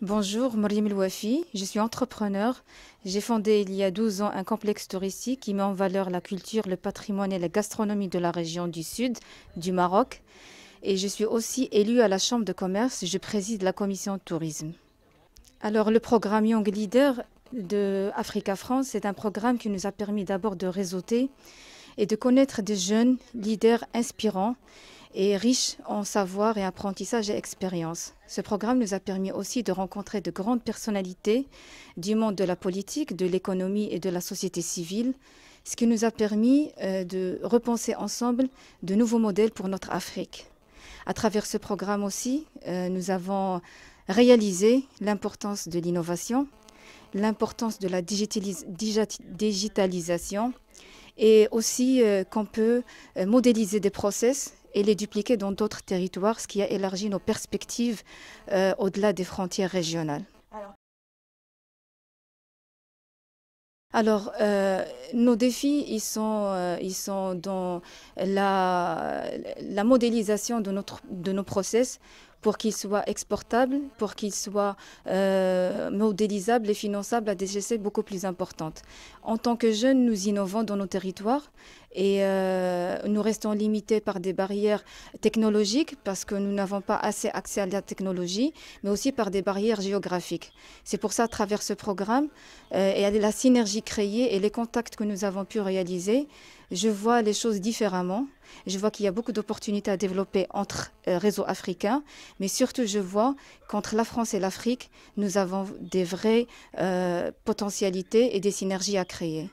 Bonjour, Mariam je suis entrepreneur. J'ai fondé il y a 12 ans un complexe touristique qui met en valeur la culture, le patrimoine et la gastronomie de la région du sud du Maroc. Et je suis aussi élue à la Chambre de commerce, je préside la commission tourisme. Alors le programme Young Leader de Africa France, est un programme qui nous a permis d'abord de réseauter et de connaître des jeunes leaders inspirants et riche en savoir et apprentissage et expérience. Ce programme nous a permis aussi de rencontrer de grandes personnalités du monde de la politique, de l'économie et de la société civile, ce qui nous a permis euh, de repenser ensemble de nouveaux modèles pour notre Afrique. À travers ce programme aussi, euh, nous avons réalisé l'importance de l'innovation, l'importance de la digitalisation et aussi euh, qu'on peut modéliser des process et les dupliquer dans d'autres territoires, ce qui a élargi nos perspectives euh, au-delà des frontières régionales. Alors, euh, nos défis, ils sont, euh, dans la, modélisation de, de nos process pour qu'il soit exportable, pour qu'il soit euh, modélisable et finançable à des GC beaucoup plus importantes. En tant que jeunes, nous innovons dans nos territoires et euh, nous restons limités par des barrières technologiques parce que nous n'avons pas assez accès à la technologie, mais aussi par des barrières géographiques. C'est pour ça, à travers ce programme euh, et la synergie créée et les contacts que nous avons pu réaliser, je vois les choses différemment. Je vois qu'il y a beaucoup d'opportunités à développer entre euh, réseaux africains, mais surtout je vois qu'entre la France et l'Afrique, nous avons des vraies euh, potentialités et des synergies à créer.